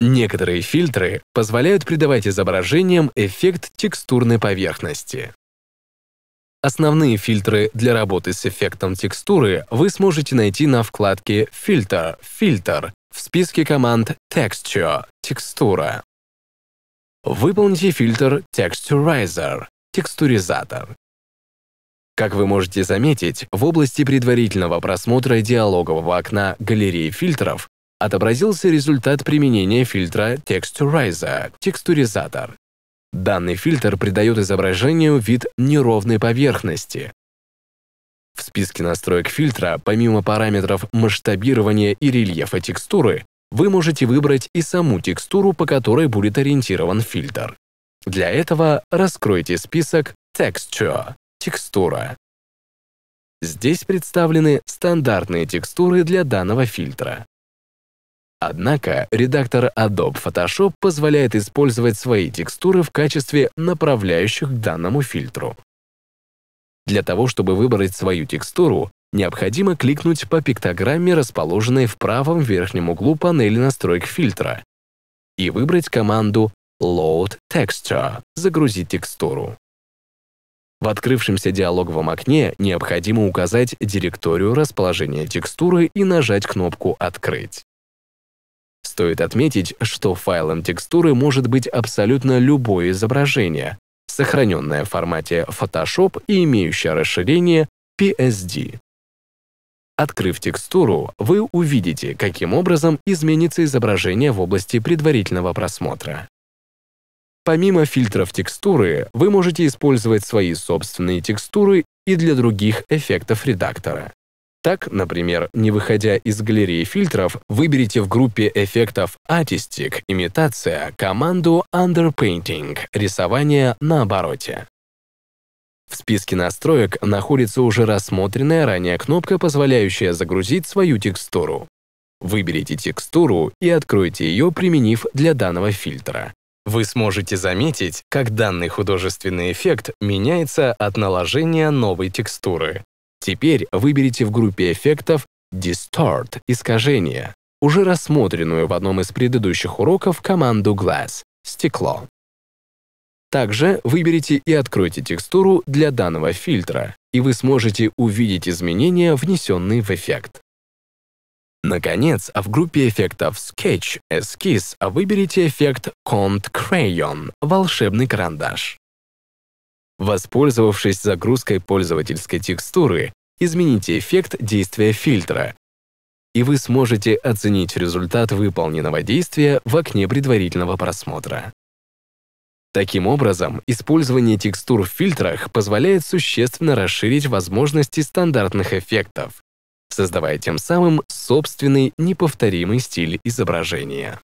Некоторые фильтры позволяют придавать изображениям эффект текстурной поверхности. Основные фильтры для работы с эффектом текстуры вы сможете найти на вкладке «Фильтр» «Фильтр» в списке команд «Texture» — «Текстура». Выполните фильтр Texturizer — «Текстуризатор». Как вы можете заметить, в области предварительного просмотра диалогового окна галереи фильтров отобразился результат применения фильтра Texturizer – текстуризатор. Данный фильтр придает изображению вид неровной поверхности. В списке настроек фильтра, помимо параметров масштабирования и рельефа текстуры, вы можете выбрать и саму текстуру, по которой будет ориентирован фильтр. Для этого раскройте список Texture – текстура. Здесь представлены стандартные текстуры для данного фильтра. Однако редактор Adobe Photoshop позволяет использовать свои текстуры в качестве направляющих к данному фильтру. Для того, чтобы выбрать свою текстуру, необходимо кликнуть по пиктограмме, расположенной в правом верхнем углу панели настроек фильтра, и выбрать команду Load Texture – загрузить текстуру. В открывшемся диалоговом окне необходимо указать директорию расположения текстуры и нажать кнопку «Открыть». Стоит отметить, что файлом текстуры может быть абсолютно любое изображение, сохраненное в формате Photoshop и имеющее расширение PSD. Открыв текстуру, вы увидите, каким образом изменится изображение в области предварительного просмотра. Помимо фильтров текстуры, вы можете использовать свои собственные текстуры и для других эффектов редактора. Так, например, не выходя из галереи фильтров, выберите в группе эффектов Artistic — «Имитация» команду «Underpainting» — «Рисование на обороте». В списке настроек находится уже рассмотренная ранее кнопка, позволяющая загрузить свою текстуру. Выберите текстуру и откройте ее, применив для данного фильтра. Вы сможете заметить, как данный художественный эффект меняется от наложения новой текстуры. Теперь выберите в группе эффектов Distort – искажение, уже рассмотренную в одном из предыдущих уроков команду Glass – стекло. Также выберите и откройте текстуру для данного фильтра, и вы сможете увидеть изменения, внесенные в эффект. Наконец, в группе эффектов Sketch, эскиз, выберите эффект Cont Crayon – волшебный карандаш. Воспользовавшись загрузкой пользовательской текстуры, измените эффект действия фильтра, и вы сможете оценить результат выполненного действия в окне предварительного просмотра. Таким образом, использование текстур в фильтрах позволяет существенно расширить возможности стандартных эффектов, создавая тем самым собственный неповторимый стиль изображения.